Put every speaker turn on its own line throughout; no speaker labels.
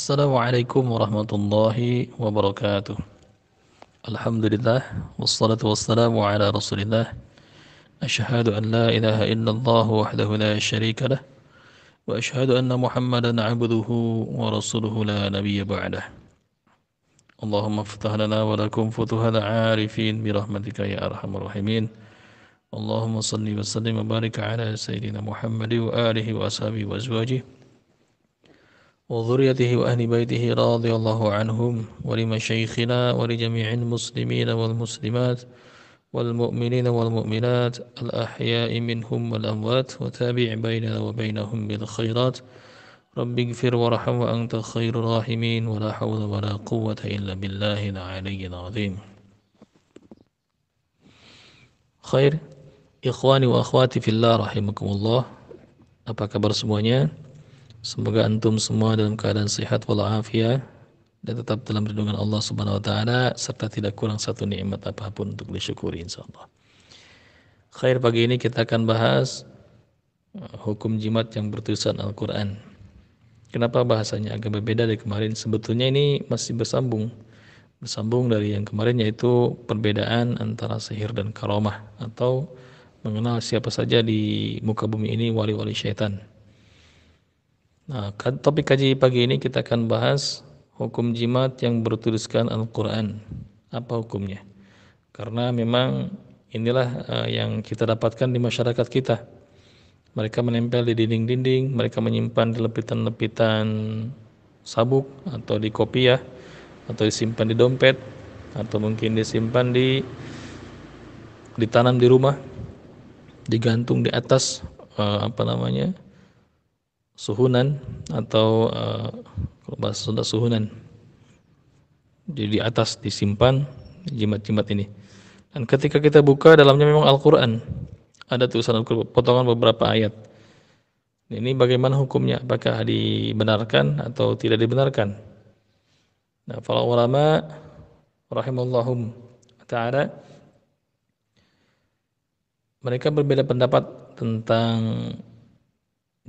السلام عليكم ورحمة الله وبركاته الحمد لله والصلاة والسلام على رسول الله أشهد أن لا إله إلا الله وحده لا شريك له وأشهد أن محمدا عبده ورسوله لا نبي بعده اللهم افتح لنا ولكم فتوح العارفين برحمتك يا أرحم الراحمين اللهم صل وسلم وبارك على سيدنا محمد وآله وأصحابه وأزواجه وذريته وأهل بيته رضي الله عنهم ولمشايخنا ولجميع المسلمين والمسلمات والمؤمنين والمؤمنات الأحياء منهم والأموات وتابع بيننا وبينهم بالخيرات رب اغفر وارحم وأنت خير الراحمين ولا حول ولا قوة إلا بالله العلي العظيم خير إخواني وأخواتي في الله رحمكم الله أبا كبر semuanya? Semoga antum semua dalam keadaan sehat walafiat dan tetap dalam lindungan Allah Subhanahu wa taala serta tidak kurang satu nikmat apapun untuk disyukuri insyaallah. Khair pagi ini kita akan bahas uh, hukum jimat yang bertulisan Al-Qur'an. Kenapa bahasanya agak berbeda dari kemarin? Sebetulnya ini masih bersambung. Bersambung dari yang kemarin yaitu perbedaan antara sihir dan karomah atau mengenal siapa saja di muka bumi ini wali-wali syaitan. Nah, topik kaji pagi ini kita akan bahas hukum jimat yang bertuliskan Al-Quran. Apa hukumnya? Karena memang inilah eh, yang kita dapatkan di masyarakat kita. Mereka menempel di dinding-dinding, mereka menyimpan di lepitan-lepitan sabuk atau di kopiah ya, atau disimpan di dompet atau mungkin disimpan di ditanam di rumah, digantung di atas eh, apa namanya? suhunan atau uh, kalau bahasa Sunda suhunan. Jadi di atas disimpan jimat-jimat ini. Dan ketika kita buka dalamnya memang Al-Qur'an. Ada tulisan al potongan beberapa ayat. Ini bagaimana hukumnya? Apakah dibenarkan atau tidak dibenarkan? Nah, para ulama rahimallahum taala mereka berbeda pendapat tentang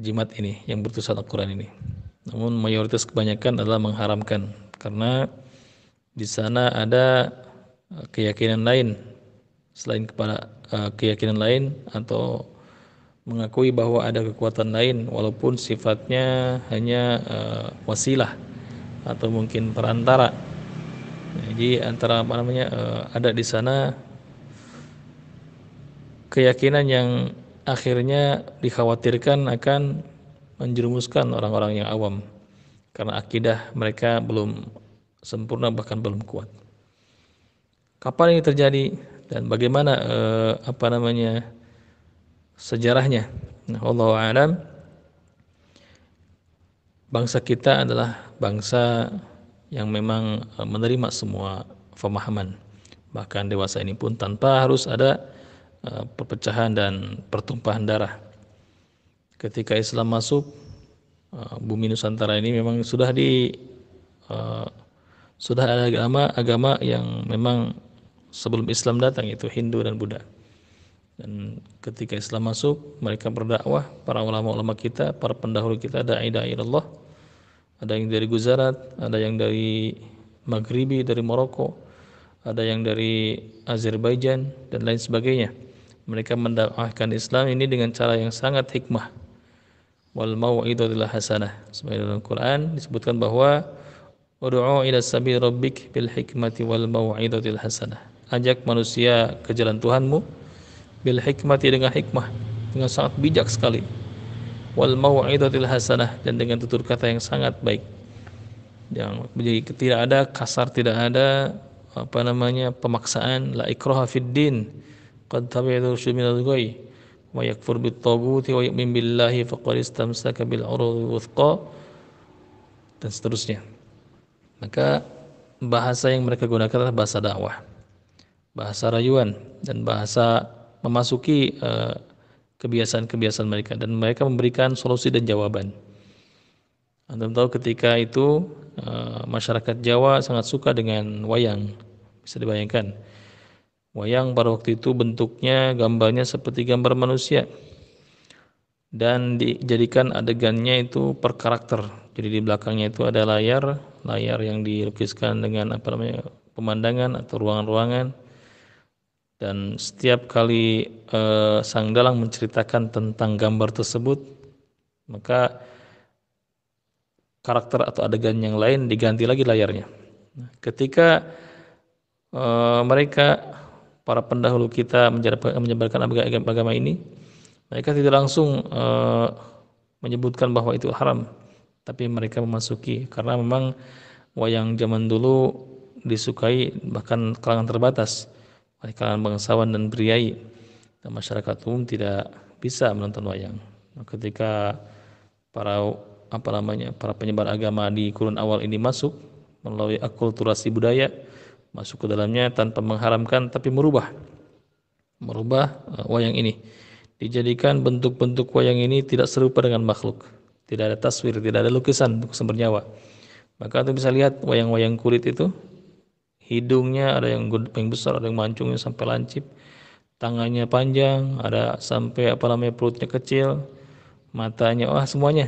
jimat ini yang bertulisan Al-Quran ini. Namun mayoritas kebanyakan adalah mengharamkan karena di sana ada eh, keyakinan lain selain kepada eh, keyakinan lain atau mengakui bahwa ada kekuatan lain walaupun sifatnya hanya eh, wasilah atau mungkin perantara. Jadi antara apa namanya ada di sana keyakinan yang akhirnya dikhawatirkan akan menjerumuskan orang-orang yang awam karena akidah mereka belum sempurna bahkan belum kuat. Kapan ini terjadi dan bagaimana eh, apa namanya sejarahnya? Nah, Allah alam bangsa kita adalah bangsa yang memang eh, menerima semua pemahaman bahkan dewasa ini pun tanpa harus ada Eh, perpecahan dan pertumpahan darah. Ketika Islam masuk, eh, bumi Nusantara ini memang sudah di eh, sudah ada agama agama yang memang sebelum Islam datang itu Hindu dan Buddha. Dan ketika Islam masuk, mereka berdakwah, para ulama-ulama kita, para pendahulu kita, ada dai Allah, ada yang dari Gujarat, ada yang dari Maghribi, dari Maroko, ada yang dari Azerbaijan, dan lain sebagainya mereka mendakwahkan Islam ini dengan cara yang sangat hikmah wal mau'idatul hasanah sebagai dalam Quran disebutkan bahwa ud'u ila sabil rabbik bil hikmati wal mau'idatil hasanah ajak manusia ke jalan Tuhanmu bil hikmati dengan hikmah dengan sangat bijak sekali wal mau'idatil hasanah dan dengan tutur kata yang sangat baik yang menjadi tidak ada kasar tidak ada apa namanya pemaksaan la ikraha fid din قد تبع الرشد من الغي ويكفر بالطاغوت ويؤمن بالله فقد استمسك bil الوثقى dan seterusnya. Maka bahasa yang mereka gunakan adalah bahasa dakwah. Bahasa rayuan dan bahasa memasuki eh, kebiasaan-kebiasaan mereka dan mereka memberikan solusi dan jawaban. Anda tahu ketika itu eh, masyarakat Jawa sangat suka dengan wayang, bisa dibayangkan Wayang pada waktu itu bentuknya gambarnya seperti gambar manusia dan dijadikan adegannya itu per karakter. Jadi di belakangnya itu ada layar, layar yang dilukiskan dengan apa namanya pemandangan atau ruangan-ruangan. Dan setiap kali eh, sang dalang menceritakan tentang gambar tersebut, maka karakter atau adegan yang lain diganti lagi layarnya. Ketika eh, mereka para pendahulu kita menyebarkan agama ini, mereka tidak langsung eh, menyebutkan bahwa itu haram, tapi mereka memasuki karena memang wayang zaman dulu disukai bahkan kalangan terbatas oleh kalangan bangsawan dan priai dan masyarakat umum tidak bisa menonton wayang. Nah, ketika para apa namanya para penyebar agama di kurun awal ini masuk melalui akulturasi budaya, masuk ke dalamnya tanpa mengharamkan tapi merubah merubah eh, wayang ini dijadikan bentuk-bentuk wayang ini tidak serupa dengan makhluk tidak ada taswir tidak ada lukisan lukisan nyawa maka tuh bisa lihat wayang-wayang kulit itu hidungnya ada yang paling besar ada yang mancungnya sampai lancip tangannya panjang ada sampai apa namanya perutnya kecil matanya wah semuanya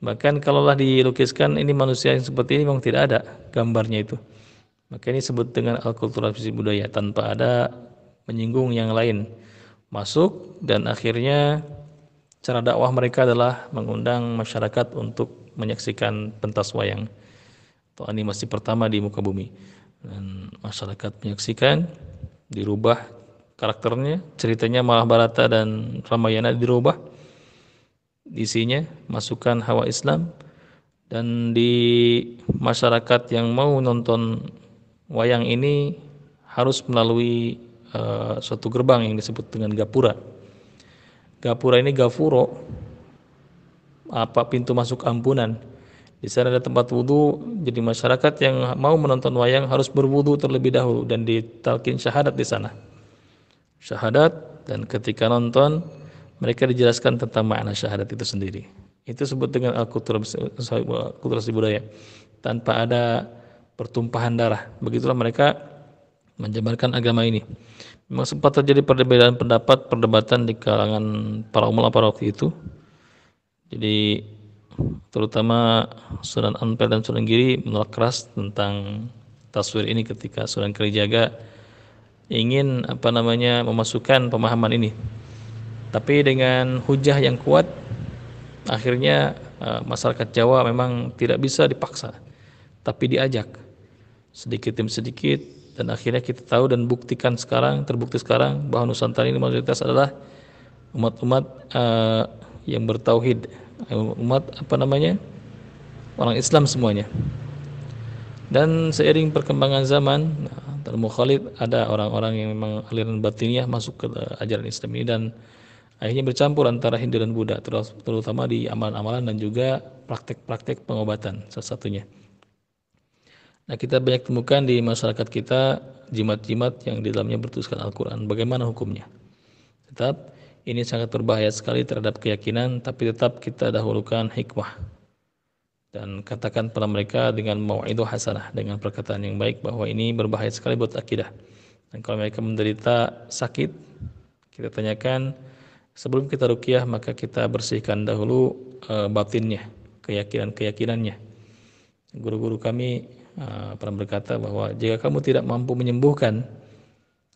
bahkan kalaulah dilukiskan ini manusia yang seperti ini memang tidak ada gambarnya itu maka ini disebut dengan akulturasi budaya tanpa ada menyinggung yang lain. Masuk dan akhirnya cara dakwah mereka adalah mengundang masyarakat untuk menyaksikan pentas wayang atau animasi pertama di muka bumi. Dan masyarakat menyaksikan dirubah karakternya, ceritanya malah Barata dan Ramayana dirubah isinya, masukan hawa Islam dan di masyarakat yang mau nonton wayang ini harus melalui uh, suatu gerbang yang disebut dengan gapura. Gapura ini gafuro, apa pintu masuk ampunan. Di sana ada tempat wudhu, jadi masyarakat yang mau menonton wayang harus berwudhu terlebih dahulu dan ditalkin syahadat di sana. Syahadat dan ketika nonton mereka dijelaskan tentang makna syahadat itu sendiri. Itu sebut dengan al budaya. Tanpa ada pertumpahan darah. Begitulah mereka menjabarkan agama ini. Memang sempat terjadi perbedaan pendapat, perdebatan di kalangan para ulama para waktu itu. Jadi terutama Sunan Ampel dan Sunan Giri menolak keras tentang taswir ini ketika Sunan Kalijaga ingin apa namanya memasukkan pemahaman ini. Tapi dengan hujah yang kuat akhirnya eh, masyarakat Jawa memang tidak bisa dipaksa tapi diajak sedikit demi sedikit dan akhirnya kita tahu dan buktikan sekarang terbukti sekarang bahwa Nusantara ini mayoritas adalah umat-umat uh, yang bertauhid umat apa namanya orang Islam semuanya dan seiring perkembangan zaman nah, Khalid ada orang-orang yang memang aliran batiniah masuk ke ajaran Islam ini dan akhirnya bercampur antara Hindu dan Buddha terutama di amalan-amalan dan juga praktek-praktek pengobatan salah satunya Nah, kita banyak temukan di masyarakat kita jimat-jimat yang di dalamnya bertuliskan Al-Qur'an. Bagaimana hukumnya? Tetap ini sangat berbahaya sekali terhadap keyakinan, tapi tetap kita dahulukan hikmah. Dan katakan pada mereka dengan itu hasanah, dengan perkataan yang baik bahwa ini berbahaya sekali buat akidah. Dan kalau mereka menderita sakit, kita tanyakan sebelum kita rukiah maka kita bersihkan dahulu e, batinnya, keyakinan-keyakinannya. Guru-guru kami Eh, pernah berkata bahwa jika kamu tidak mampu menyembuhkan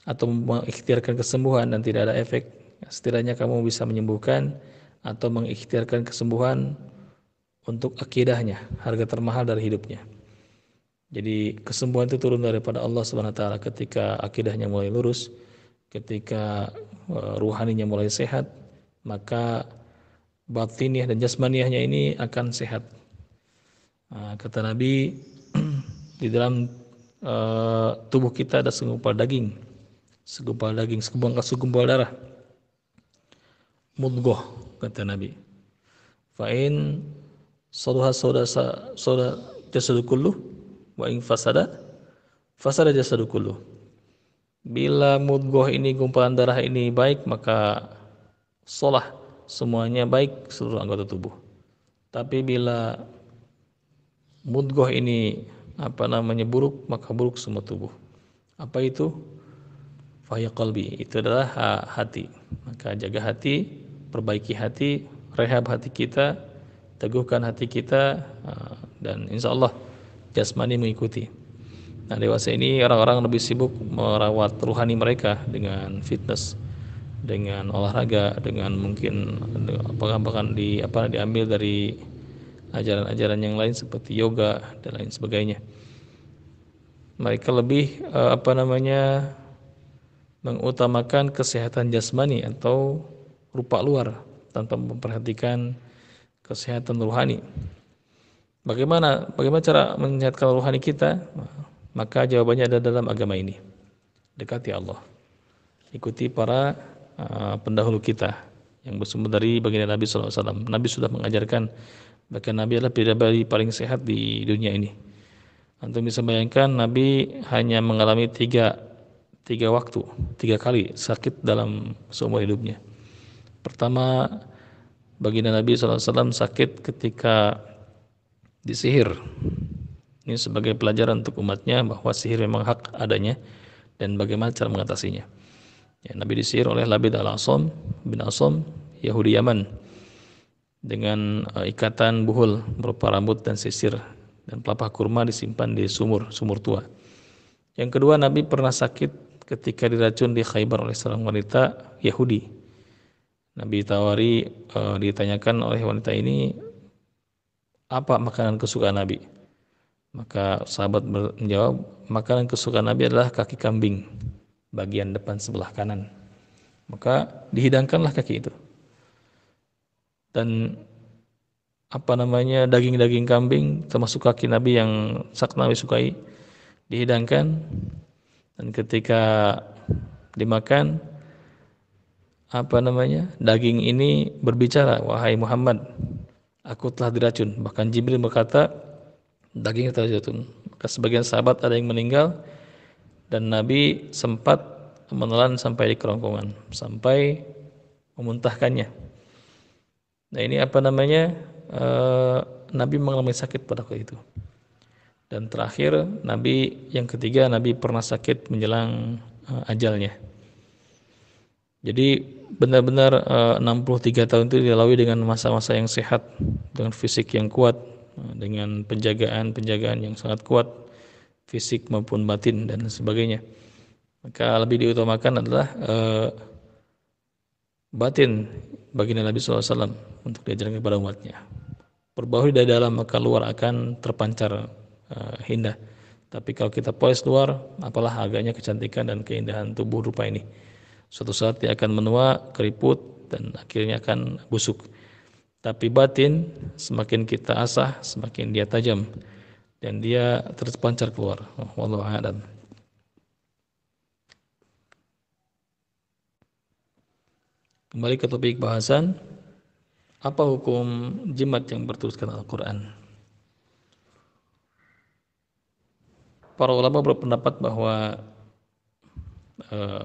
atau mengikhtiarkan kesembuhan dan tidak ada efek, setidaknya kamu bisa menyembuhkan atau mengikhtiarkan kesembuhan untuk akidahnya, harga termahal dari hidupnya. Jadi kesembuhan itu turun daripada Allah Subhanahu wa taala ketika akidahnya mulai lurus, ketika eh, ruhaninya mulai sehat, maka batiniah dan jasmaniahnya ini akan sehat. Eh, kata Nabi, di dalam uh, tubuh kita ada segumpal daging, segumpal daging, segumpal, segumpal darah. Mudgoh kata Nabi. Fa'in saduha sauda sauda jasadu kullu wa in fasada fasada jasadu kullu. Bila mudgoh ini gumpalan darah ini baik maka solah semuanya baik seluruh anggota tubuh. Tapi bila mudgoh ini apa namanya buruk maka buruk semua tubuh apa itu faya qalbi itu adalah hati maka jaga hati perbaiki hati rehab hati kita teguhkan hati kita dan insya Allah jasmani mengikuti nah dewasa ini orang-orang lebih sibuk merawat ruhani mereka dengan fitness dengan olahraga dengan mungkin pengambakan di apa diambil dari ajaran-ajaran yang lain seperti yoga dan lain sebagainya. Mereka lebih eh, apa namanya mengutamakan kesehatan jasmani atau rupa luar tanpa memperhatikan kesehatan rohani. Bagaimana bagaimana cara menyehatkan rohani kita? Maka jawabannya ada dalam agama ini. Dekati Allah. Ikuti para eh, pendahulu kita yang bersumber dari baginda Nabi SAW. Nabi sudah mengajarkan Bahkan Nabi adalah pribadi paling sehat di dunia ini. Antum bisa bayangkan Nabi hanya mengalami tiga, tiga waktu, tiga kali sakit dalam seumur hidupnya. Pertama, baginda Nabi SAW sakit ketika disihir. Ini sebagai pelajaran untuk umatnya bahwa sihir memang hak adanya dan bagaimana cara mengatasinya. Ya, Nabi disihir oleh Labid al-Asom bin Asom, Yahudi Yaman dengan eh, ikatan buhul berupa rambut dan sisir dan pelapah kurma disimpan di sumur sumur tua. Yang kedua Nabi pernah sakit ketika diracun di Khaybar oleh seorang wanita Yahudi. Nabi tawari uh, ditanyakan oleh wanita ini apa makanan kesukaan Nabi. Maka sahabat menjawab, makanan kesukaan Nabi adalah kaki kambing bagian depan sebelah kanan. Maka dihidangkanlah kaki itu dan apa namanya daging-daging kambing termasuk kaki Nabi yang sak Nabi sukai dihidangkan dan ketika dimakan apa namanya daging ini berbicara wahai Muhammad aku telah diracun bahkan Jibril berkata daging telah diracun maka sebagian sahabat ada yang meninggal dan Nabi sempat menelan sampai di kerongkongan sampai memuntahkannya Nah ini apa namanya e, Nabi mengalami sakit pada waktu itu. Dan terakhir Nabi yang ketiga Nabi pernah sakit menjelang e, ajalnya. Jadi benar-benar e, eh, 63 tahun itu dilalui dengan masa-masa yang sehat, dengan fisik yang kuat, dengan penjagaan-penjagaan yang sangat kuat, fisik maupun batin dan sebagainya. Maka lebih diutamakan adalah batin baginda Nabi SAW untuk diajarkan kepada umatnya. Perbaharui dari dalam maka luar akan terpancar uh, indah. Tapi kalau kita poles luar, apalah harganya kecantikan dan keindahan tubuh rupa ini. Suatu saat dia akan menua, keriput, dan akhirnya akan busuk. Tapi batin semakin kita asah, semakin dia tajam. Dan dia terpancar keluar. Wallahu a'lam. Kembali ke topik bahasan, apa hukum jimat yang bertuliskan Al-Quran? Para ulama berpendapat bahwa eh,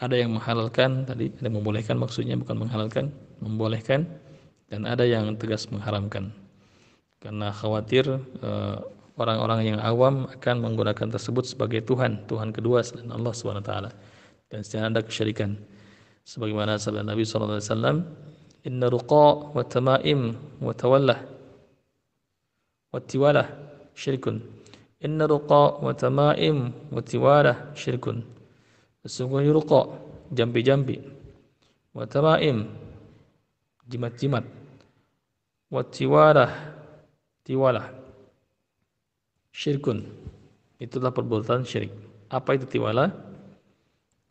ada yang menghalalkan tadi, ada yang membolehkan maksudnya bukan menghalalkan, membolehkan dan ada yang tegas mengharamkan. Karena khawatir orang eh, orang-orang yang awam akan menggunakan tersebut sebagai Tuhan, Tuhan kedua selain Allah SWT dan secara ada kesyirikan sebagaimana sabda Nabi saw. alaihi wasallam inna ruqa wa tamaim wa tawallah wa tiwalah syirkun inna ruqa wa tamaim wa tiwalah syirkun sesungguhnya ruqa jambi-jambi wa tamaim jimat-jimat wa tiwalah tiwalah syirkun itulah perbuatan syirik apa itu tiwalah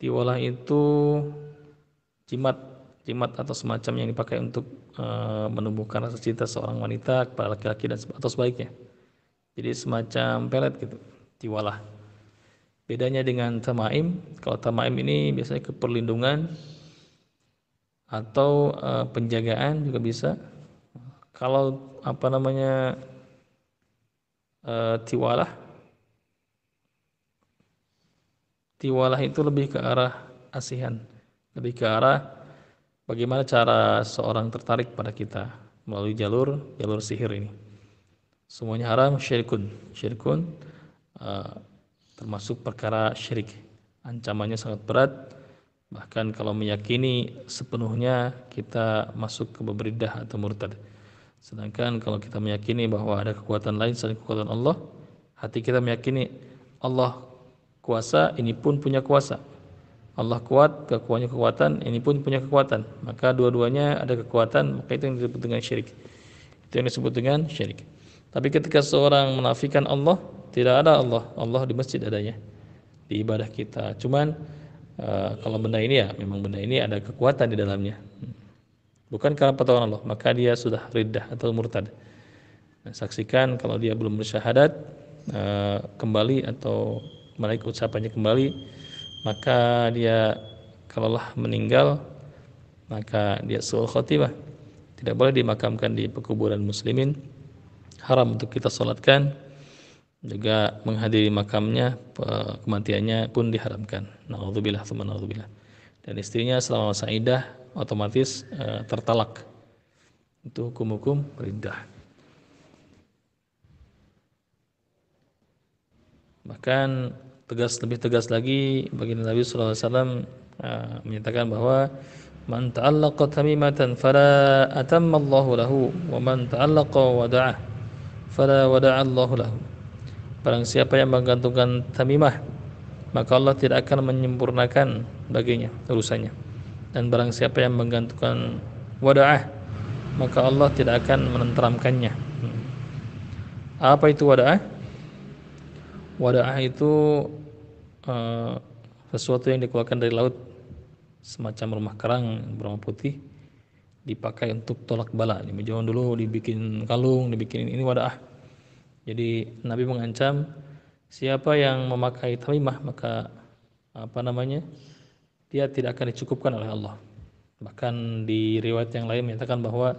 tiwalah itu jimat jimat atau semacam yang dipakai untuk e, menumbuhkan rasa cinta seorang wanita kepada laki-laki dan atau sebaliknya. Jadi semacam pelet gitu, tiwalah. Bedanya dengan tamaim, kalau tamaim ini biasanya keperlindungan atau e, penjagaan juga bisa. Kalau apa namanya e, tiwalah, tiwalah itu lebih ke arah asihan lebih ke arah bagaimana cara seorang tertarik pada kita melalui jalur jalur sihir ini. Semuanya haram syirikun syirikun uh, eh, termasuk perkara syirik. Ancamannya sangat berat. Bahkan kalau meyakini sepenuhnya kita masuk ke beberidah atau murtad. Sedangkan kalau kita meyakini bahwa ada kekuatan lain selain kekuatan Allah, hati kita meyakini Allah kuasa, ini pun punya kuasa. Allah kuat, kekuatannya kekuatan, ini pun punya kekuatan. Maka dua-duanya ada kekuatan, maka itu yang disebut dengan syirik. Itu yang disebut dengan syirik. Tapi ketika seorang menafikan Allah, tidak ada Allah. Allah di masjid adanya. Di ibadah kita. Cuman eh, kalau benda ini ya, memang benda ini ada kekuatan di dalamnya. Bukan karena pertolongan Allah, maka dia sudah riddah atau murtad. Nah, saksikan kalau dia belum bersyahadat, eh, kembali atau mereka ucapannya kembali, maka dia kalaulah meninggal maka dia suul khotibah tidak boleh dimakamkan di pekuburan muslimin haram untuk kita sholatkan juga menghadiri makamnya kematiannya pun diharamkan naudzubillah teman naudzubillah dan istrinya selama masa idah otomatis e, tertalak itu hukum-hukum perintah bahkan tegas lebih tegas lagi bagi Nabi sallallahu alaihi wasallam eh, menyatakan bahwa man ta'allaqa tamimatan fala atamma Allahu lahu wa man ta'allaqa wada'ah fala wada'a Allahu lahu barang siapa yang menggantungkan tamimah maka Allah tidak akan menyempurnakan baginya urusannya dan barang siapa yang menggantungkan wada'ah maka Allah tidak akan menenteramkannya hmm. apa itu wada'ah Wada'ah itu uh, sesuatu yang dikeluarkan dari laut semacam rumah kerang berwarna putih dipakai untuk tolak bala. Di zaman dulu dibikin kalung, dibikin ini, ini wada'ah. Jadi Nabi mengancam siapa yang memakai tamimah maka apa namanya? dia tidak akan dicukupkan oleh Allah. Bahkan di riwayat yang lain menyatakan bahwa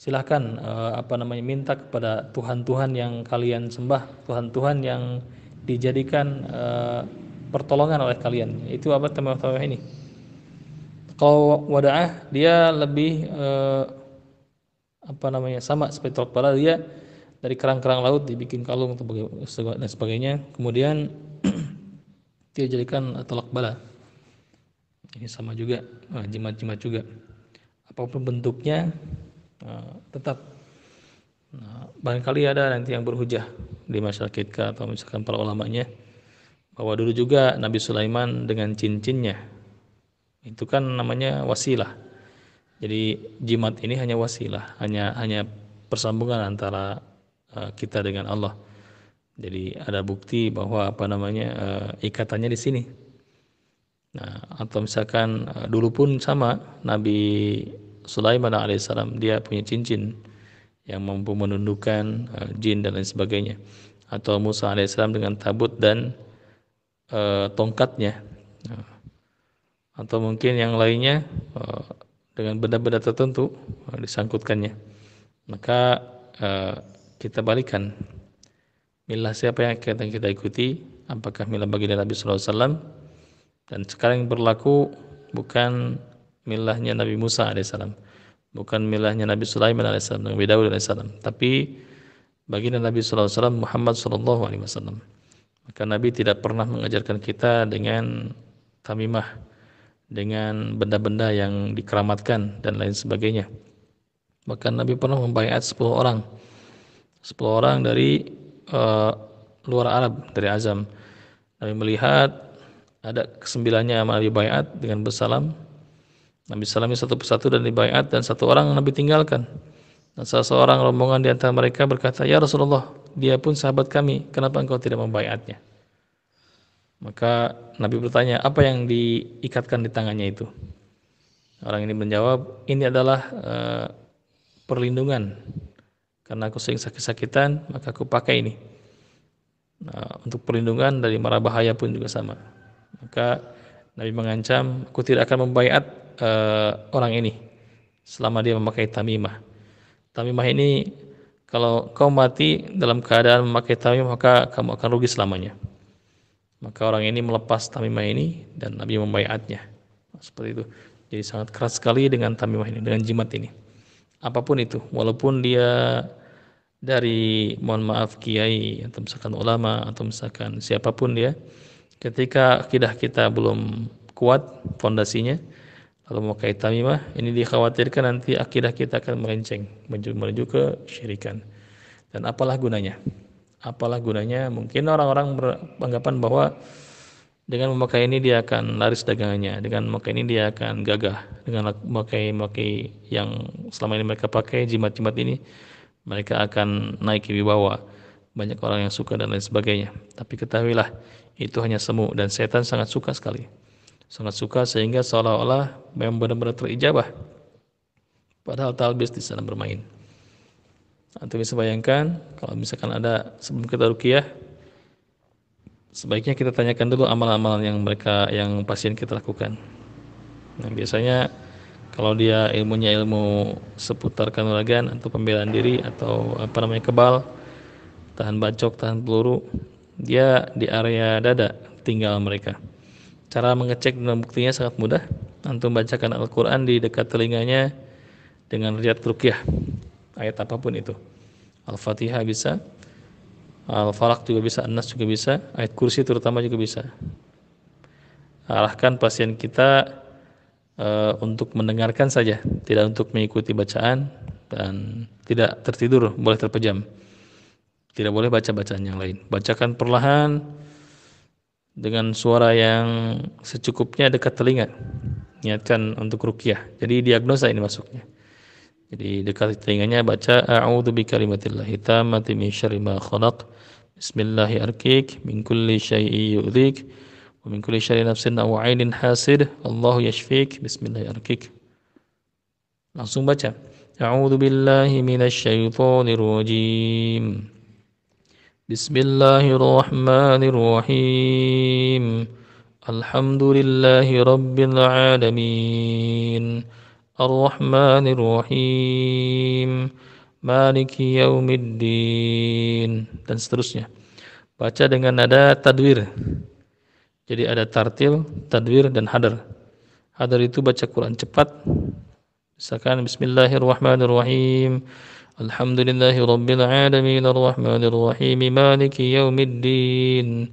silahkan uh, apa namanya minta kepada Tuhan-Tuhan yang kalian sembah, Tuhan-Tuhan yang dijadikan uh, pertolongan oleh kalian. Itu apa tema teman ini? Kalau wadaah dia lebih uh, apa namanya sama seperti tolak dia dari kerang-kerang laut dibikin kalung dan sebagainya. Kemudian dia jadikan tolak bala. Ini sama juga, jimat-jimat juga. Apapun bentuknya, Eh, tetap nah, barangkali ada nanti yang berhujah di masyarakat atau misalkan para ulamanya bahwa dulu juga Nabi Sulaiman dengan cincinnya itu kan namanya wasilah jadi jimat ini hanya wasilah hanya hanya persambungan antara uh, kita dengan Allah jadi ada bukti bahwa apa namanya uh, ikatannya di sini nah atau misalkan uh, dulu pun sama Nabi Sulaiman alaihissalam dia punya cincin yang mampu menundukkan eh, jin dan lain sebagainya atau Musa alaihissalam dengan tabut dan uh, tongkatnya nah, atau mungkin yang lainnya uh, dengan benda-benda tertentu uh, disangkutkannya maka uh, kita balikan milah siapa yang akan kita ikuti apakah milah baginda Nabi SAW dan sekarang yang berlaku bukan milahnya Nabi Musa alaihissalam bukan milahnya Nabi Sulaiman alaihissalam Nabi Dawud alaihissalam tapi baginda Nabi SAW Muhammad Shallallahu Alaihi Wasallam. Maka Nabi tidak pernah mengajarkan kita dengan tamimah, dengan benda-benda yang dikeramatkan dan lain sebagainya. Bahkan Nabi pernah membayat 10 orang. 10 orang dari uh, luar Arab, dari Azam. Nabi melihat ada kesembilannya Nabi bayat dengan bersalam Nabi Salami satu persatu dan dibayat dan satu orang Nabi tinggalkan. Dan salah seorang rombongan di antara mereka berkata, Ya Rasulullah, dia pun sahabat kami, kenapa engkau tidak membayatnya? Maka Nabi bertanya, apa yang diikatkan di tangannya itu? Orang ini menjawab, ini adalah e, perlindungan. Karena aku sering sakit-sakitan, maka aku pakai ini. Nah, untuk perlindungan dari marah bahaya pun juga sama. Maka Nabi mengancam, aku tidak akan membayat uh, orang ini selama dia memakai tamimah. Tamimah ini kalau kau mati dalam keadaan memakai tamimah maka kamu akan rugi selamanya. Maka orang ini melepas tamimah ini dan Nabi membaiatnya. Seperti itu. Jadi sangat keras sekali dengan tamimah ini, dengan jimat ini. Apapun itu, walaupun dia dari mohon maaf kiai atau misalkan ulama atau misalkan siapapun dia, ketika akidah kita belum kuat fondasinya, kalau mau kait tamimah, ini dikhawatirkan nanti akidah kita akan melenceng menuju, ke syirikan. Dan apalah gunanya? Apalah gunanya? Mungkin orang-orang beranggapan bahwa dengan memakai ini dia akan laris dagangannya, dengan memakai ini dia akan gagah, dengan memakai memakai yang selama ini mereka pakai jimat-jimat ini mereka akan naik bawah banyak orang yang suka dan lain sebagainya. Tapi ketahuilah itu hanya semu dan setan sangat suka sekali sangat suka sehingga seolah-olah memang benar-benar terijabah padahal talbis di sana bermain Anda bisa bayangkan kalau misalkan ada sebelum kita rukiah sebaiknya kita tanyakan dulu amalan-amalan yang mereka yang pasien kita lakukan nah biasanya kalau dia ilmunya ilmu seputar kanuragan atau pembelaan diri atau apa namanya kebal tahan bacok tahan peluru dia di area dada tinggal mereka Cara mengecek dan buktinya sangat mudah. Antum bacakan Al-Quran di dekat telinganya dengan riat rukyah. Ayat apapun itu. Al-Fatihah bisa. Al-Falaq juga bisa. anas juga bisa. Ayat kursi terutama juga bisa. Arahkan pasien kita e, untuk mendengarkan saja. Tidak untuk mengikuti bacaan. Dan tidak tertidur, boleh terpejam. Tidak boleh baca bacaan yang lain. Bacakan perlahan dengan suara yang secukupnya dekat telinga niatkan untuk rukyah jadi diagnosa ini masuknya jadi dekat telinganya baca a'udzu bikalimatillahi tammati min syarri ma khalaq bismillahi arkik min kulli syai'in yu'dhik wa min kulli syarri nafsin aw 'ainin hasid Allahu yashfik bismillahi arkik langsung baca a'udzu billahi minasy syaithanir rajim بسم الله الرحمن الرحيم الحمد لله رب العالمين الرحمن الرحيم مالك يوم الدين dan seterusnya baca dengan nada tadwir jadi ada tartil, tadwir, dan hadar. Hadar itu baca Quran cepat. Misalkan Bismillahirrahmanirrahim. الحمد لله رب العالمين الرحمن الرحيم مالك يوم الدين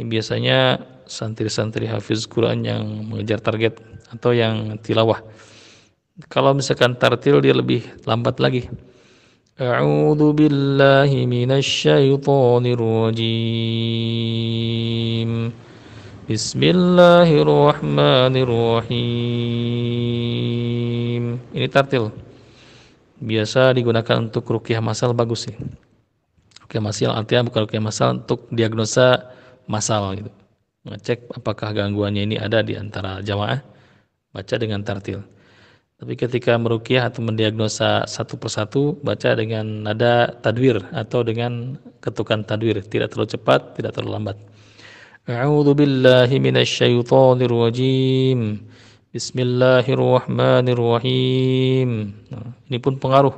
ini biasanya santri-santri hafiz Quran yang mengejar target atau yang tilawah kalau misalkan tartil dia lebih lambat lagi A'udzu billahi minasyaitonir rajim Bismillahirrahmanirrahim Ini tartil biasa digunakan untuk rukiah masal bagus sih. Rukiah masal artinya bukan rukiah masal untuk diagnosa masal gitu. Ngecek apakah gangguannya ini ada di antara jamaah, baca dengan tartil. Tapi ketika merukiah atau mendiagnosa satu persatu, baca dengan nada tadwir atau dengan ketukan tadwir, tidak terlalu cepat, tidak terlalu lambat. A'udzubillahi minasyaitonirrajim. Bismillahirrahmanirrahim. Nah, ini pun pengaruh.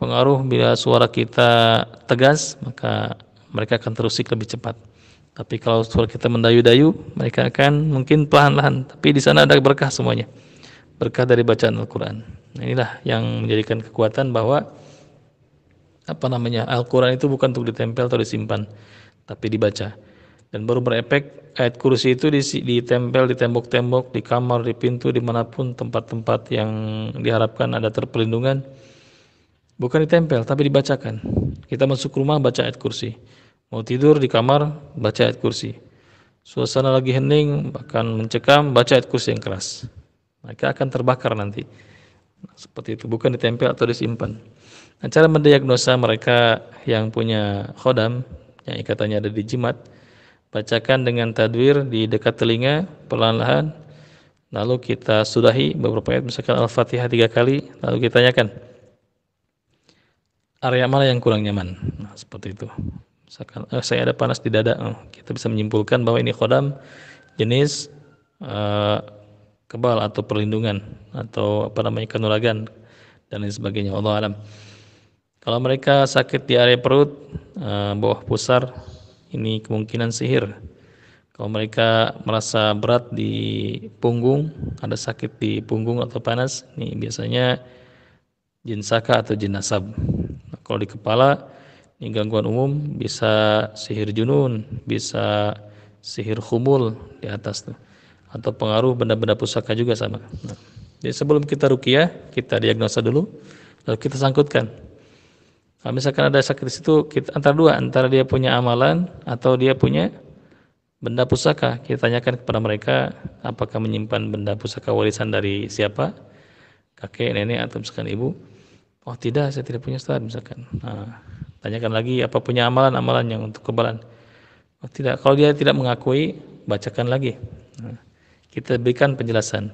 Pengaruh bila suara kita tegas, maka mereka akan terusik lebih cepat. Tapi kalau suara kita mendayu-dayu, mereka akan mungkin pelan-pelan. Tapi di sana ada berkah semuanya. Berkah dari bacaan Al-Quran. Nah, inilah yang menjadikan kekuatan bahwa apa namanya Al-Quran itu bukan untuk ditempel atau disimpan, tapi dibaca dan baru berefek ayat kursi itu ditempel di tembok-tembok, di kamar, di pintu, dimanapun tempat-tempat yang diharapkan ada terpelindungan, Bukan ditempel, tapi dibacakan. Kita masuk rumah baca ayat kursi. Mau tidur di kamar baca ayat kursi. Suasana lagi hening bahkan mencekam baca ayat kursi yang keras. Maka akan terbakar nanti. seperti itu bukan ditempel atau disimpan. Nah, cara mendiagnosa mereka yang punya khodam yang ikatannya ada di jimat bacakan dengan tadwir di dekat telinga perlahan-lahan lalu kita sudahi beberapa ayat misalkan Al-Fatihah tiga kali lalu kita tanyakan area mana yang kurang nyaman nah, seperti itu misalkan eh, saya ada panas di dada oh, kita bisa menyimpulkan bahwa ini khodam jenis eh, kebal atau perlindungan atau apa namanya kanuragan dan lain sebagainya Allah alam kalau mereka sakit di area perut eh, bawah pusar ini kemungkinan sihir. Kalau mereka merasa berat di punggung, ada sakit di punggung atau panas, ini biasanya jin saka atau jin nasab. Nah, kalau di kepala, ini gangguan umum bisa sihir junun, bisa sihir khumul di atas tuh, atau pengaruh benda-benda pusaka juga sama. Nah, jadi sebelum kita rukiah, kita diagnosa dulu, lalu kita sangkutkan kalau misalkan ada sakit di situ, kita, antara dua, antara dia punya amalan atau dia punya benda pusaka. Kita tanyakan kepada mereka apakah menyimpan benda pusaka warisan dari siapa, kakek, nenek, atau misalkan ibu. Oh tidak, saya tidak punya Ustaz misalkan. Nah, tanyakan lagi apa punya amalan-amalan yang untuk kebalan. Oh tidak, kalau dia tidak mengakui, bacakan lagi. Nah, kita berikan penjelasan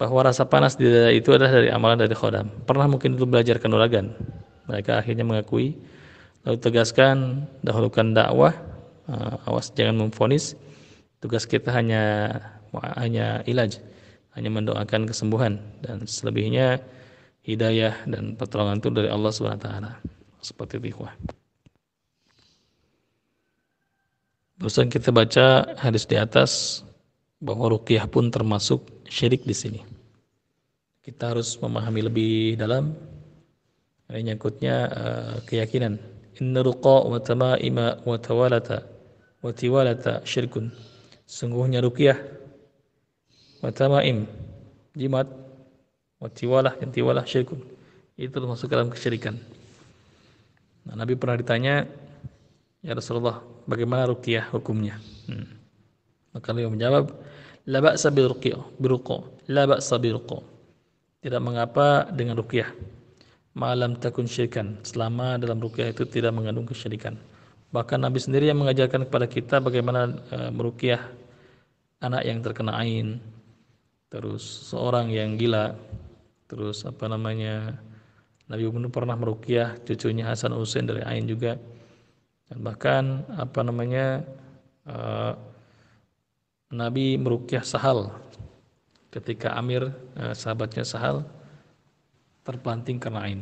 bahwa rasa panas di dada itu adalah dari amalan dari khodam. Pernah mungkin dulu belajar kenuragan, mereka akhirnya mengakui lalu tegaskan dahulukan dakwah eh, awas jangan memfonis tugas kita hanya hanya ilaj hanya mendoakan kesembuhan dan selebihnya hidayah dan pertolongan itu dari Allah Subhanahu wa taala seperti itu Barusan kita baca hadis di atas bahwa ruqyah pun termasuk syirik di sini. Kita harus memahami lebih dalam Ini nyangkutnya uh, keyakinan. Inna ruqa wa tamaima wa tawalata wa tiwalata syirkun. Sungguhnya ruqyah wa tamaim jimat wa tiwalah dan tiwalah syirkun. Itu termasuk dalam kesyirikan. Nah, Nabi pernah ditanya, Ya Rasulullah, bagaimana ruqyah hukumnya? Hmm. Maka beliau menjawab, La ba'sa bil ruqyah, bi ruqa, la ba'sa bil ruqyah. Tidak mengapa dengan ruqyah. malam takun syirikan selama dalam rukyah itu tidak mengandung kesyirikan bahkan Nabi sendiri yang mengajarkan kepada kita bagaimana e, merukyah anak yang terkena ain terus seorang yang gila terus apa namanya Nabi pun pernah merukyah cucunya Hasan Husain dari ain juga dan bahkan apa namanya e, Nabi merukyah Sahal ketika Amir e, sahabatnya Sahal terbanting karena ain.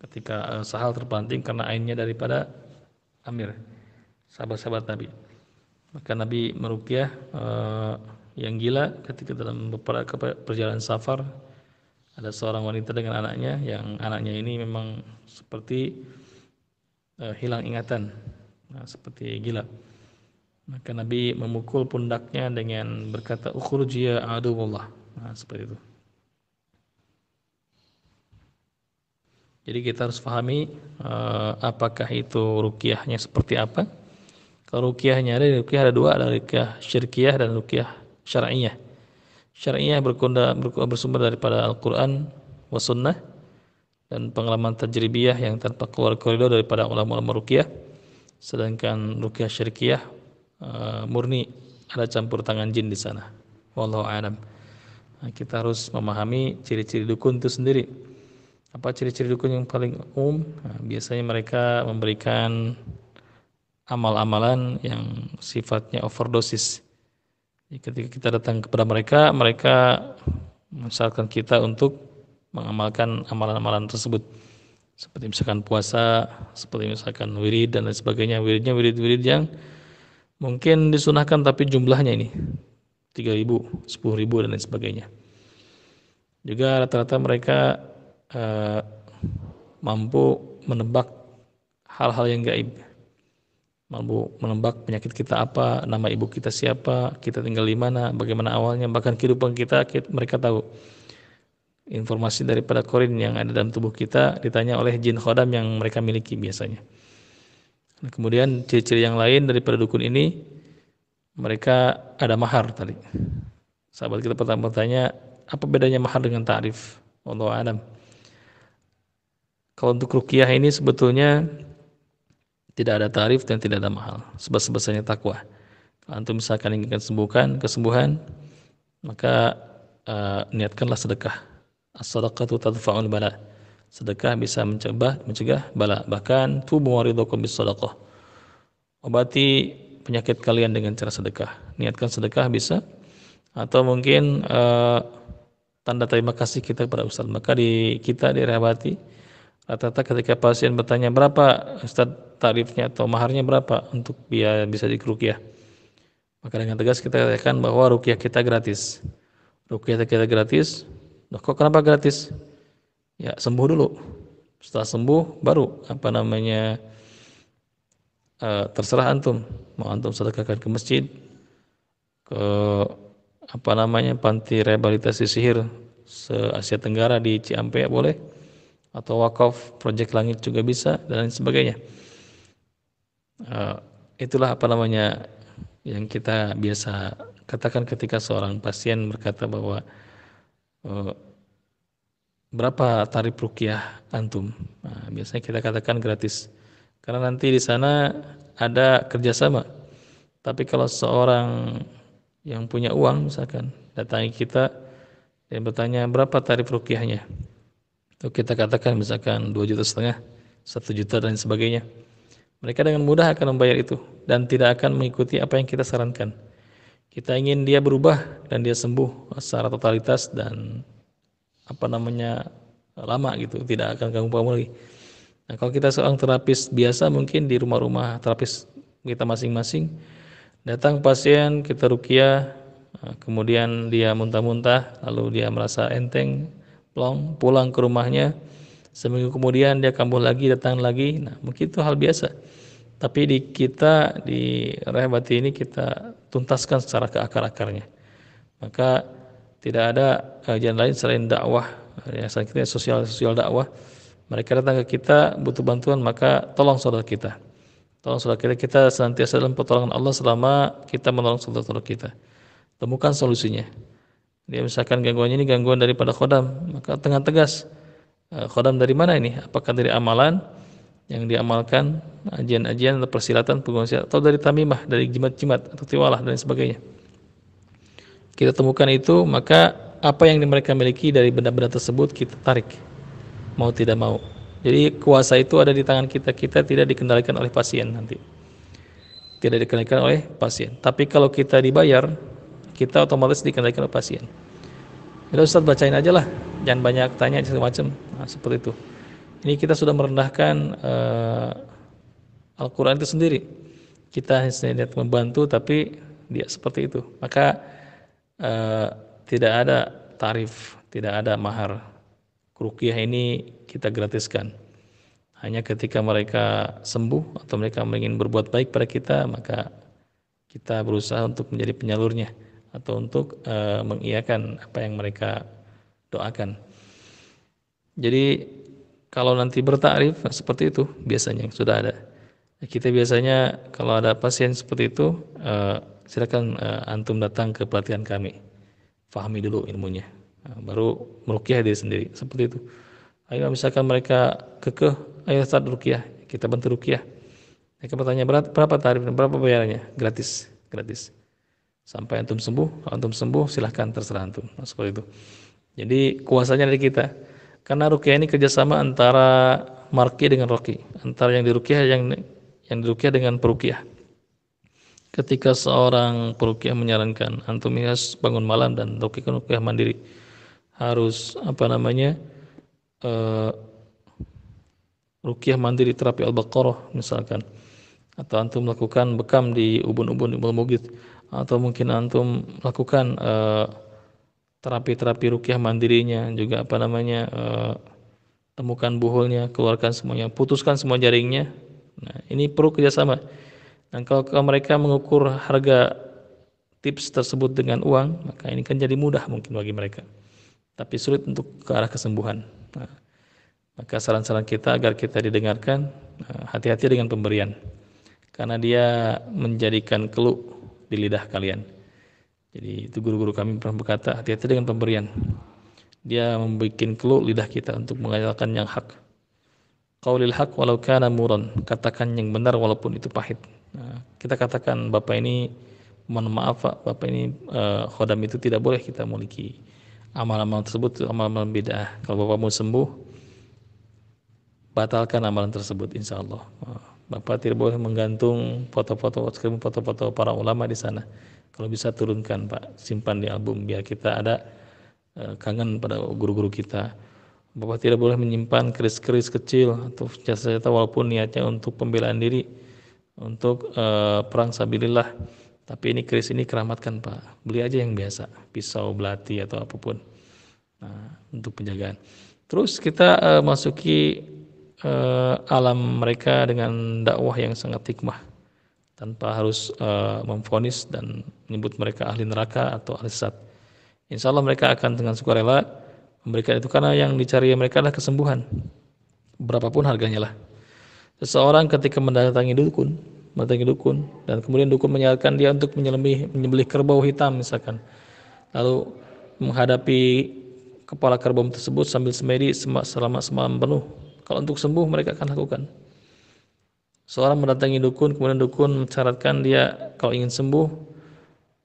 Ketika eh, Sahal terbanting karena ainnya daripada Amir, sahabat-sahabat Nabi. Maka Nabi merukyah eh, yang gila ketika dalam beberapa perjalanan safar ada seorang wanita dengan anaknya yang anaknya ini memang seperti eh, hilang ingatan, nah, seperti gila. Maka Nabi memukul pundaknya dengan berkata adu ya aduwullah. Nah, seperti itu. Jadi kita harus pahami uh, apakah itu rukiahnya seperti apa. Kalau rukiahnya ada, rukiah ada dua, ada rukiah syirkiah dan rukiah syar'iyah. Syar'iyah berkunda, bersumber daripada Al-Quran wa sunnah dan pengalaman tajribiyah yang tanpa keluar koridor daripada ulama-ulama rukiah. Sedangkan rukiah syirkiyah uh, murni ada campur tangan jin di sana. Wallahu alam. Nah, kita harus memahami ciri-ciri dukun itu sendiri apa ciri-ciri dukun yang paling umum nah, biasanya mereka memberikan amal-amalan yang sifatnya overdosis Jadi ketika kita datang kepada mereka mereka mensyaratkan kita untuk mengamalkan amalan-amalan tersebut seperti misalkan puasa seperti misalkan wirid dan lain sebagainya wiridnya wirid-wirid yang mungkin disunahkan tapi jumlahnya ini 3000 10000 dan lain sebagainya juga rata-rata mereka Eh, mampu menebak hal-hal yang gaib mampu menebak penyakit kita apa, nama ibu kita siapa, kita tinggal di mana, bagaimana awalnya, bahkan kehidupan kita, mereka tahu. Informasi daripada korin yang ada dalam tubuh kita ditanya oleh jin khodam yang mereka miliki biasanya. Nah, kemudian ciri-ciri yang lain daripada dukun ini, mereka ada mahar tadi. Sahabat kita pertama bertanya, apa bedanya mahar dengan tarif? Allah Adam. Kalau untuk rukiah ini sebetulnya tidak ada tarif dan tidak ada mahal sebesar-besarnya takwa. Kalau antum misalkan inginkan sembuhkan, kesembuhan, maka uh, niatkanlah sedekah. As-sadaqatu tadfa'ul bala. Sedekah bisa mencegah mencegah bala, bahkan tu muwaridakum bis sadaqah. Obati penyakit kalian dengan cara sedekah. Niatkan sedekah bisa atau mungkin uh, tanda terima kasih kita kepada Ustaz maka di kita direhabilitasi Rata-rata ketika pasien bertanya berapa Ustaz tarifnya atau maharnya berapa untuk biaya bisa dikerukiah. Maka dengan tegas kita katakan bahwa rukiah kita gratis. Rukiah kita gratis. Nah kok kenapa gratis? Ya sembuh dulu. Setelah sembuh baru apa namanya uh, terserah antum. Mau antum sedekahkan ke masjid, ke apa namanya panti rehabilitasi sihir se Asia Tenggara di Ciampea boleh atau wakaf proyek langit juga bisa dan lain sebagainya eh, itulah apa namanya yang kita biasa katakan ketika seorang pasien berkata bahwa eh, berapa tarif rukiah antum nah, biasanya kita katakan gratis karena nanti di sana ada kerjasama tapi kalau seorang yang punya uang misalkan datangi kita dan bertanya berapa tarif rukiahnya kita katakan misalkan 2 juta setengah, 1 juta dan sebagainya. Mereka dengan mudah akan membayar itu dan tidak akan mengikuti apa yang kita sarankan. Kita ingin dia berubah dan dia sembuh secara totalitas dan apa namanya lama gitu, tidak akan ganggu kamu lagi. Nah, kalau kita seorang terapis biasa mungkin di rumah-rumah terapis kita masing-masing datang pasien kita rukia kemudian dia muntah-muntah lalu dia merasa enteng plong pulang ke rumahnya seminggu kemudian dia kambuh lagi datang lagi nah mungkin itu hal biasa tapi di kita di rehabilitasi ini kita tuntaskan secara ke akar-akarnya maka tidak ada uh, lain selain dakwah ya kita sosial sosial dakwah mereka datang ke kita butuh bantuan maka tolong saudara kita tolong saudara kita kita senantiasa dalam pertolongan Allah selama kita menolong saudara-saudara kita temukan solusinya dia misalkan gangguannya ini gangguan daripada khodam maka tengah tegas eh, khodam dari mana ini apakah dari amalan yang diamalkan ajian-ajian atau persilatan atau dari tamimah dari jimat-jimat atau tiwalah dan sebagainya kita temukan itu maka apa yang mereka miliki dari benda-benda tersebut kita tarik mau tidak mau jadi kuasa itu ada di tangan kita kita tidak dikendalikan oleh pasien nanti tidak dikendalikan oleh pasien tapi kalau kita dibayar kita otomatis dikendalikan oleh pasien. Jadi ya Ustaz bacain aja lah, jangan banyak tanya macam macam. Nah, seperti itu. Ini kita sudah merendahkan uh, Al-Quran itu sendiri. Kita hanya membantu, tapi dia seperti itu. Maka uh, tidak ada tarif, tidak ada mahar. Rukiah ini kita gratiskan. Hanya ketika mereka sembuh atau mereka ingin berbuat baik pada kita, maka kita berusaha untuk menjadi penyalurnya atau untuk e, eh, mengiakan apa yang mereka doakan. Jadi kalau nanti bertarif seperti itu biasanya sudah ada. Kita biasanya kalau ada pasien seperti itu e, silakan e, antum datang ke pelatihan kami. Fahami dulu ilmunya. Baru merukiah diri sendiri seperti itu. Ayo misalkan mereka kekeh, ayo start rukiah, kita bantu rukiah. Mereka bertanya berapa tarifnya, berapa bayarannya? Gratis, gratis sampai antum sembuh antum sembuh silahkan terserah antum nah, seperti itu jadi kuasanya dari kita karena rukyah ini kerjasama antara marki dengan roki antara yang dirukyah yang yang dirukyah dengan perukyah. ketika seorang perukyah menyarankan antum harus bangun malam dan kan rukyah mandiri harus apa namanya uh, eh, rukyah mandiri terapi al-baqarah misalkan atau antum melakukan bekam di ubun-ubun di -ubun, atau mungkin antum lakukan eh, terapi-terapi rukyah mandirinya juga apa namanya eh, temukan buhulnya keluarkan semuanya putuskan semua jaringnya nah ini perlu kerjasama dan kalau, mereka mengukur harga tips tersebut dengan uang maka ini kan jadi mudah mungkin bagi mereka tapi sulit untuk ke arah kesembuhan nah, maka saran-saran kita agar kita didengarkan nah, hati-hati dengan pemberian karena dia menjadikan keluh di lidah kalian. Jadi itu guru-guru kami pernah berkata, hati-hati dengan pemberian. Dia membuat keluh lidah kita untuk mengatakan yang hak. lil haq walau kana muron Katakan yang benar walaupun itu pahit. Nah, kita katakan Bapak ini mohon maaf Pak, Bapak ini eh, khodam itu tidak boleh kita miliki. Amal-amal tersebut amal-amal bid'ah. Kalau Bapak mau sembuh, batalkan amalan tersebut insya Allah. Bapak tidak boleh menggantung foto-foto krim foto-foto para ulama di sana. Kalau bisa turunkan Pak, simpan di album biar kita ada eh, kangen pada guru-guru kita. Bapak tidak boleh menyimpan keris-keris kecil atau jasa-jasa walaupun niatnya untuk pembelaan diri untuk uh, perang sabilillah. Tapi ini keris ini keramatkan Pak. Beli aja yang biasa, pisau belati atau apapun. Nah, untuk penjagaan. Terus kita uh, masuki uh, alam mereka dengan dakwah yang sangat hikmah tanpa harus uh, memfonis dan menyebut mereka ahli neraka atau ahli sesat. Insya Allah mereka akan dengan suka rela memberikan itu karena yang dicari mereka adalah kesembuhan berapapun harganya lah. Seseorang ketika mendatangi dukun, mendatangi dukun dan kemudian dukun menyarankan dia untuk menyembelih menyembelih kerbau hitam misalkan. Lalu menghadapi kepala kerbau tersebut sambil semedi selama semalam penuh kalau untuk sembuh mereka akan lakukan. Seorang mendatangi dukun, kemudian dukun mencaratkan dia kalau ingin sembuh,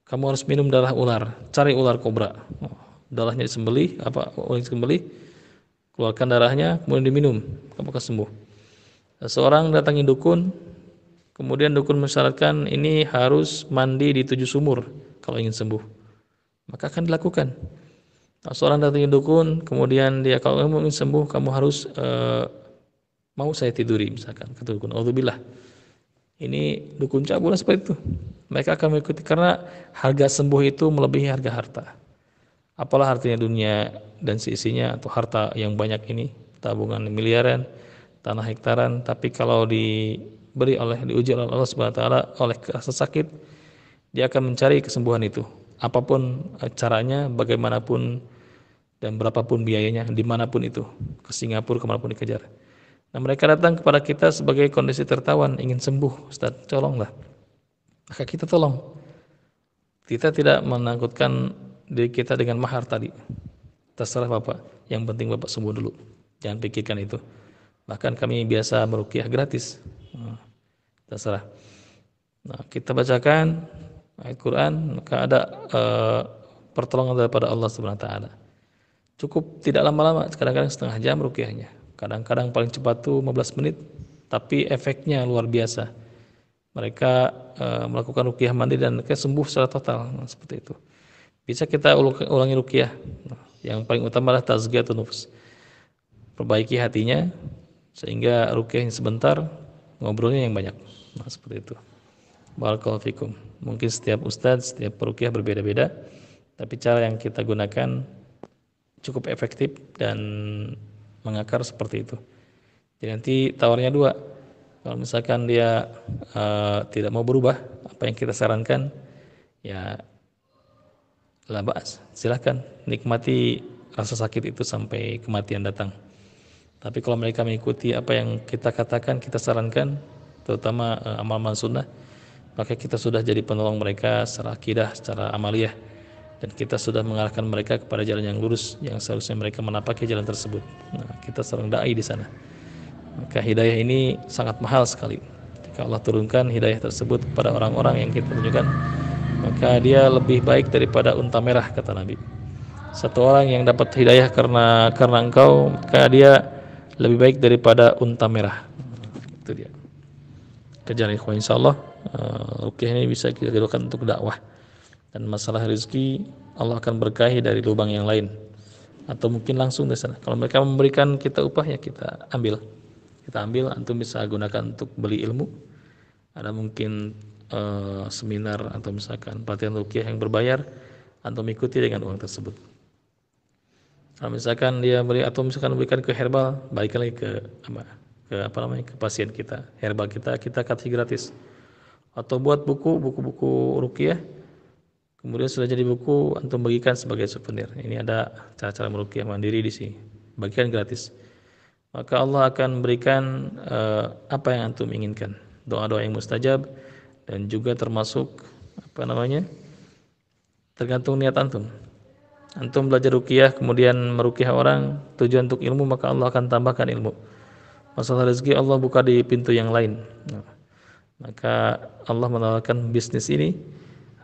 kamu harus minum darah ular, cari ular kobra. Oh, darahnya disembelih, apa ular disembelih, keluarkan darahnya, kemudian diminum, kamu akan sembuh. Nah, seorang datangi dukun, kemudian dukun mensyaratkan ini harus mandi di tujuh sumur kalau ingin sembuh. Maka akan dilakukan. Nah, seorang datangnya dukun kemudian dia kalau kamu ingin sembuh kamu harus e, mau saya tiduri misalkan kata dukun alhamdulillah ini dukun cabul seperti itu mereka akan mengikuti karena harga sembuh itu melebihi harga harta apalah artinya dunia dan seisinya atau harta yang banyak ini tabungan miliaran tanah hektaran tapi kalau diberi oleh diuji oleh Allah Subhanahu wa taala oleh rasa sakit dia akan mencari kesembuhan itu apapun eh, caranya, bagaimanapun dan berapapun biayanya, dimanapun itu, ke Singapura, kemanapun dikejar. Nah mereka datang kepada kita sebagai kondisi tertawan, ingin sembuh, Ustaz, tolonglah. Maka kita tolong. Kita tidak menakutkan diri kita dengan mahar tadi. Terserah Bapak, yang penting Bapak sembuh dulu. Jangan pikirkan itu. Bahkan kami biasa merukiah gratis. Hmm, terserah. Nah, kita bacakan ayat Quran maka ada uh, pertolongan daripada Allah Subhanahu wa taala. Cukup tidak lama-lama, kadang-kadang setengah jam rukiahnya. Kadang-kadang paling cepat tuh 15 menit, tapi efeknya luar biasa. Mereka e, melakukan rukiah mandi dan mereka sembuh secara total, seperti itu. Bisa kita ulangi rukiah. yang paling utama adalah tazkiyatun nufus Perbaiki hatinya sehingga rukiahnya sebentar, ngobrolnya yang banyak. Nah, seperti itu. Barakallahu fikum. Mungkin setiap ustadz, setiap perukiah berbeda-beda, tapi cara yang kita gunakan cukup efektif dan mengakar seperti itu. Jadi nanti tawarnya dua. Kalau misalkan dia uh, tidak mau berubah, apa yang kita sarankan, ya labas, silahkan nikmati rasa sakit itu sampai kematian datang. Tapi kalau mereka mengikuti apa yang kita katakan, kita sarankan, terutama uh, amal-amal sunnah, maka kita sudah jadi penolong mereka secara akidah, secara amaliyah dan kita sudah mengarahkan mereka kepada jalan yang lurus yang seharusnya mereka menapaki jalan tersebut. Nah, kita seorang dai di sana. Maka hidayah ini sangat mahal sekali. Jika Allah turunkan hidayah tersebut kepada orang-orang yang kita tunjukkan, maka dia lebih baik daripada unta merah kata Nabi. Satu orang yang dapat hidayah karena karena engkau, maka dia lebih baik daripada unta merah. Itu dia. Kejar ikhwan insyaallah uh, rukyah ini bisa kita gunakan untuk dakwah dan masalah rezeki Allah akan berkahi dari lubang yang lain atau mungkin langsung dari sana kalau mereka memberikan kita upah ya kita ambil kita ambil antum bisa gunakan untuk beli ilmu ada mungkin uh, seminar atau misalkan pelatihan rukyah yang berbayar antum ikuti dengan uang tersebut kalau misalkan dia beri atau misalkan berikan ke herbal baiklah ke apa ke apa namanya ke pasien kita herbal kita kita kasih gratis atau buat buku buku-buku rukiah kemudian sudah jadi buku antum bagikan sebagai souvenir ini ada cara-cara merukiah mandiri di sini bagikan gratis maka Allah akan berikan uh, apa yang antum inginkan doa-doa yang mustajab dan juga termasuk apa namanya tergantung niat antum antum belajar rukiah kemudian merukiah orang tujuan untuk ilmu maka Allah akan tambahkan ilmu masalah rezeki Allah buka di pintu yang lain nah. Maka Allah menawarkan bisnis ini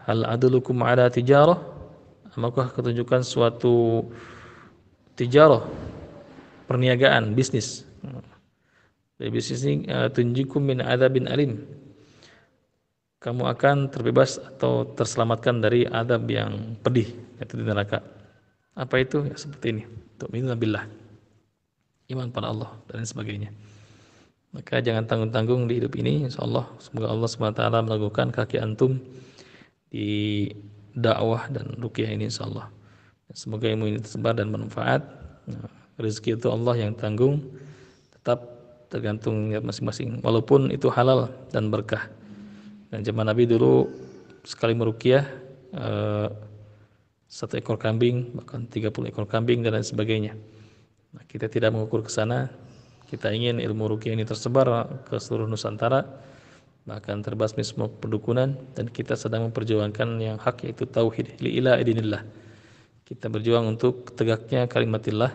hal adulukum ada tijarah maka ketunjukkan suatu tijarah perniagaan bisnis dari bisnis ini eh, tunjukum min adabin alim kamu akan terbebas atau terselamatkan dari adab yang pedih yaitu di neraka. Apa itu? Ya, seperti ini. ini billah. Iman pada Allah dan sebagainya. Maka jangan tanggung-tanggung di hidup ini insya Allah semoga Allah SWT melakukan kaki antum di dakwah dan rukiah ini insya Allah. Semoga ilmu ini tersebar dan bermanfaat. Nah, rezeki itu Allah yang tanggung tetap tergantung niat masing-masing walaupun itu halal dan berkah dan zaman Nabi dulu sekali merukiah eh, satu ekor kambing bahkan 30 ekor kambing dan lain sebagainya nah, kita tidak mengukur ke sana kita ingin ilmu rukyah ini tersebar ke seluruh Nusantara bahkan terbasmi semua perdukunan dan kita sedang memperjuangkan yang hak yaitu tauhid li ila idinillah kita berjuang untuk tegaknya kalimatillah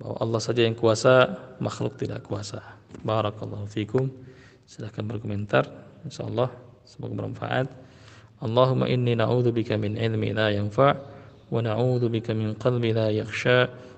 bahwa Allah saja yang kuasa makhluk tidak kuasa barakallahu fikum silahkan berkomentar insyaallah semoga bermanfaat Allahumma inni na'udzubika min ilmi la yanfa' wa na'udzubika min qalbi la yakhsha'